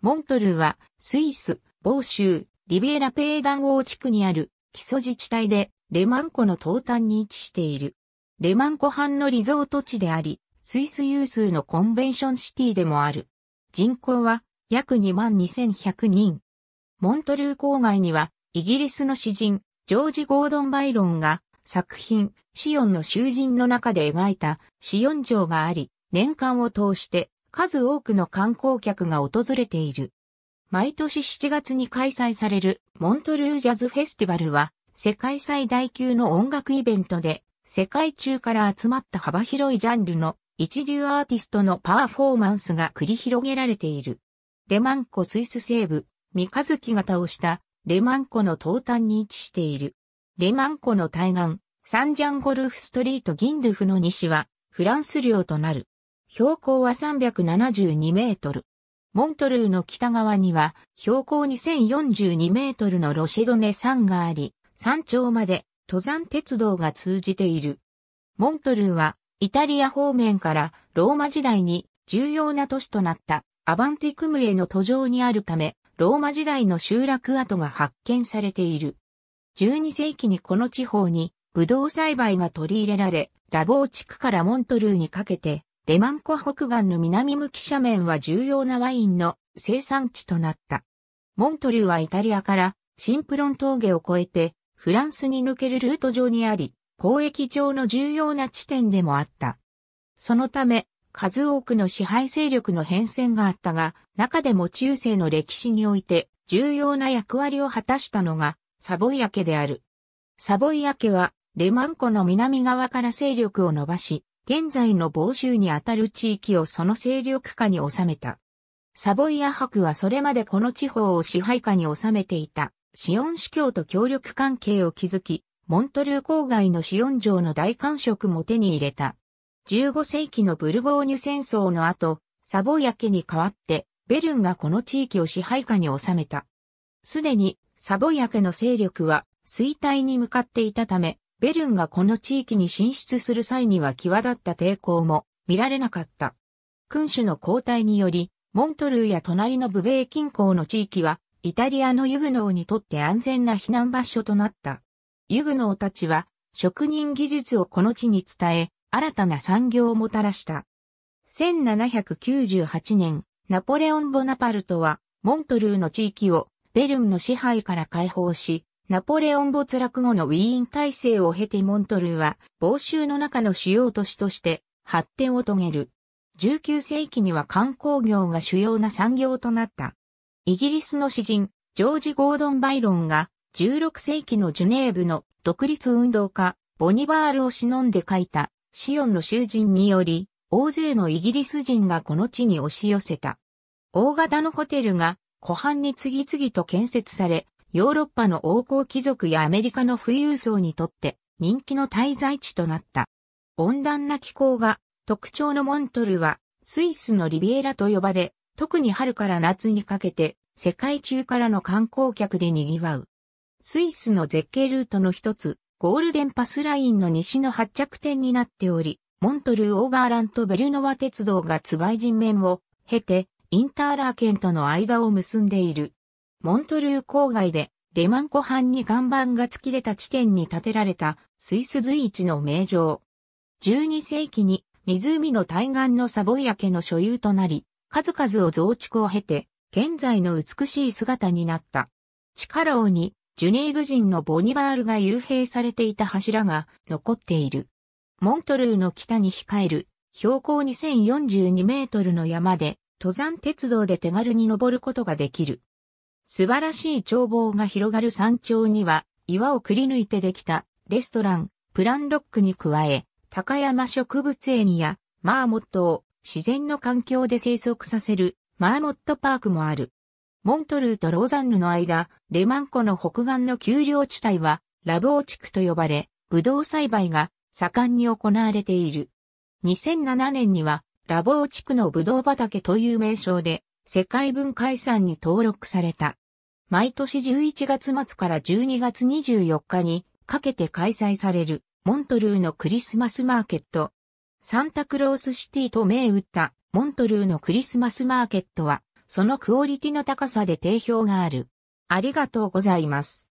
モントルーは、スイス、某州、リビエラペーダン王地区にある基礎自治体で、レマン湖の東端に位置している。レマン湖畔のリゾート地であり、スイス有数のコンベンションシティでもある。人口は約2万2100人。モントルー郊外には、イギリスの詩人、ジョージ・ゴードン・バイロンが、作品、シオンの囚人の中で描いたシオン城があり、年間を通して数多くの観光客が訪れている。毎年7月に開催されるモントルージャズフェスティバルは世界最大級の音楽イベントで世界中から集まった幅広いジャンルの一流アーティストのパフォーマンスが繰り広げられている。レマンコスイス西部、三日月が倒したレマンコの東端に位置している。レマンコの対岸、サンジャンゴルフストリートギンドゥフの西はフランス領となる。標高は372メートル。モントルーの北側には標高2042メートルのロシドネ山があり、山頂まで登山鉄道が通じている。モントルーはイタリア方面からローマ時代に重要な都市となったアバンティクムへの途上にあるため、ローマ時代の集落跡が発見されている。12世紀にこの地方にブドウ栽培が取り入れられ、ラボー地区からモントルーにかけてレマン湖北岸の南向き斜面は重要なワインの生産地となった。モントリューはイタリアからシンプロン峠を越えてフランスに抜けるルート上にあり、交易上の重要な地点でもあった。そのため、数多くの支配勢力の変遷があったが、中でも中世の歴史において重要な役割を果たしたのがサボイア家である。サボイア家はレマン湖の南側から勢力を伸ばし、現在の房州にあたる地域をその勢力下に収めた。サボイア博はそれまでこの地方を支配下に収めていた、シオン司教と協力関係を築き、モントルー郊外のシオン城の大官職も手に入れた。15世紀のブルゴーニュ戦争の後、サボイア家に代わって、ベルンがこの地域を支配下に収めた。すでに、サボイア家の勢力は衰退に向かっていたため、ベルンがこの地域に進出する際には際立った抵抗も見られなかった。君主の交代により、モントルーや隣のブベー近郊の地域は、イタリアのユグノーにとって安全な避難場所となった。ユグノーたちは、職人技術をこの地に伝え、新たな産業をもたらした。1798年、ナポレオン・ボナパルトは、モントルーの地域をベルンの支配から解放し、ナポレオン没落後のウィーン体制を経てモントルーは、欧州の中の主要都市として発展を遂げる。19世紀には観光業が主要な産業となった。イギリスの詩人、ジョージ・ゴードン・バイロンが、16世紀のジュネーブの独立運動家、ボニバールを忍んで書いた、シオンの囚人により、大勢のイギリス人がこの地に押し寄せた。大型のホテルが、湖畔に次々と建設され、ヨーロッパの王侯貴族やアメリカの富裕層にとって人気の滞在地となった。温暖な気候が特徴のモントルはスイスのリビエラと呼ばれ、特に春から夏にかけて世界中からの観光客で賑わう。スイスの絶景ルートの一つ、ゴールデンパスラインの西の発着点になっており、モントルーオーバーランとベルノワ鉄道がツバイ人面を経て、インターラー県との間を結んでいる。モントルー郊外でレマン湖畔に岩盤が突き出た地点に建てられたスイス随一の名城。12世紀に湖の対岸のサボイア家の所有となり、数々を増築を経て、現在の美しい姿になった。地下牢にジュネーブ人のボニバールが幽閉されていた柱が残っている。モントルーの北に控える標高2042メートルの山で登山鉄道で手軽に登ることができる。素晴らしい眺望が広がる山頂には、岩をくり抜いてできたレストラン、プランロックに加え、高山植物園やマーモットを自然の環境で生息させるマーモットパークもある。モントルーとローザンヌの間、レマン湖の北岸の丘陵地帯は、ラブオ地区と呼ばれ、ブドウ栽培が盛んに行われている。2007年には、ラボー地区のブドウ畑という名称で、世界文化遺産に登録された。毎年11月末から12月24日にかけて開催されるモントルーのクリスマスマーケット。サンタクロースシティと銘打ったモントルーのクリスマスマーケットはそのクオリティの高さで定評がある。ありがとうございます。